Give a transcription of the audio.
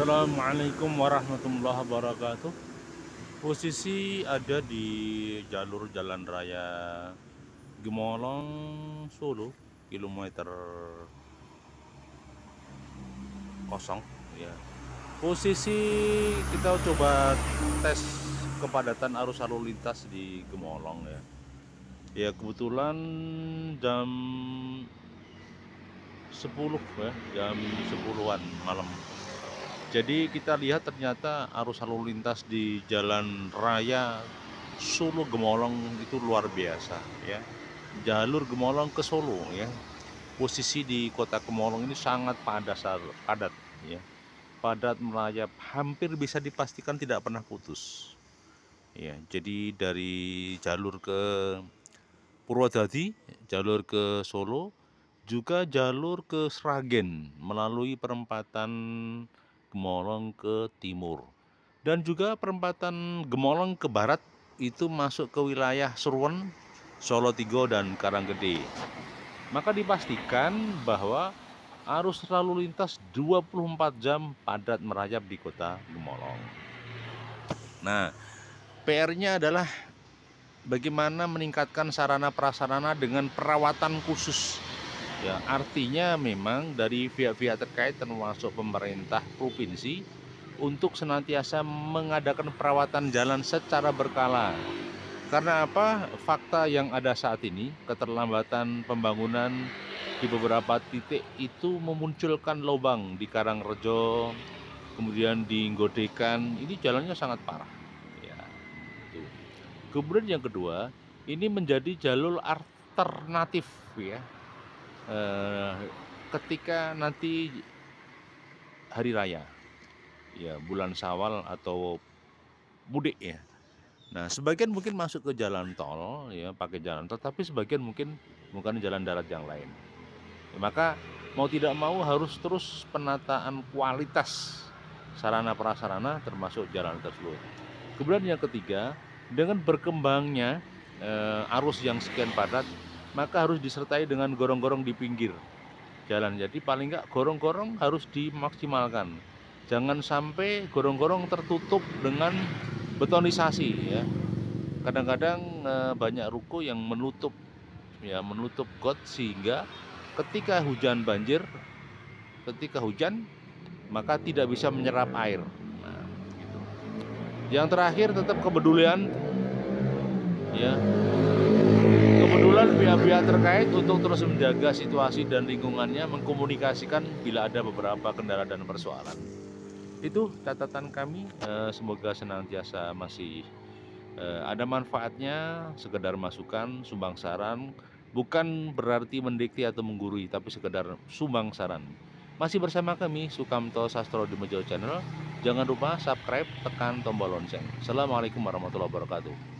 Assalamualaikum warahmatullahi wabarakatuh Posisi ada di jalur jalan raya Gemolong Solo Kilometer kosong ya. Posisi kita coba tes kepadatan arus lalu lintas di Gemolong ya ya kebetulan jam 10 ya jam 10-an malam jadi kita lihat ternyata arus lalu lintas di jalan raya Solo Gemolong itu luar biasa ya. Jalur Gemolong ke Solo ya. Posisi di Kota Gemolong ini sangat padat padat ya. Padat melayap hampir bisa dipastikan tidak pernah putus. Ya, jadi dari jalur ke Purwodadi, jalur ke Solo, juga jalur ke Sragen melalui perempatan Gemolong ke timur. Dan juga perempatan Gemolong ke barat itu masuk ke wilayah Serwon, Solo Tigo dan Karanggede. Maka dipastikan bahwa arus lalu lintas 24 jam padat merayap di kota Gemolong. Nah, PR-nya adalah bagaimana meningkatkan sarana prasarana dengan perawatan khusus Ya, artinya memang dari pihak-pihak terkait termasuk pemerintah provinsi untuk senantiasa mengadakan perawatan jalan secara berkala. Karena apa? Fakta yang ada saat ini, keterlambatan pembangunan di beberapa titik itu memunculkan lubang di Karangrejo, kemudian di Godekan, ini jalannya sangat parah. Ya, itu. Kemudian yang kedua, ini menjadi jalur alternatif ya eh, ketika nanti hari raya ya bulan Sawal atau mudik ya. Nah, sebagian mungkin masuk ke jalan tol ya pakai jalan tol tapi sebagian mungkin bukan jalan darat yang lain. Ya, maka mau tidak mau harus terus penataan kualitas sarana prasarana termasuk jalan tersebut. Kemudian yang ketiga, dengan berkembangnya eh, arus yang sekian padat maka harus disertai dengan gorong-gorong di pinggir jalan. Jadi paling nggak gorong-gorong harus dimaksimalkan. Jangan sampai gorong-gorong tertutup dengan betonisasi ya. Kadang-kadang e, banyak ruko yang menutup ya menutup got sehingga ketika hujan banjir ketika hujan maka tidak bisa menyerap air. Nah, gitu. Yang terakhir tetap kepedulian pihak-pihak terkait untuk terus menjaga situasi dan lingkungannya mengkomunikasikan bila ada beberapa kendala dan persoalan. Itu catatan kami, eh, semoga senantiasa masih eh, ada manfaatnya, sekedar masukan, sumbang saran, bukan berarti mendikti atau menggurui, tapi sekedar sumbang saran. Masih bersama kami, Sukamto Sastro di Mojo Channel. Jangan lupa subscribe, tekan tombol lonceng. Assalamualaikum warahmatullahi wabarakatuh.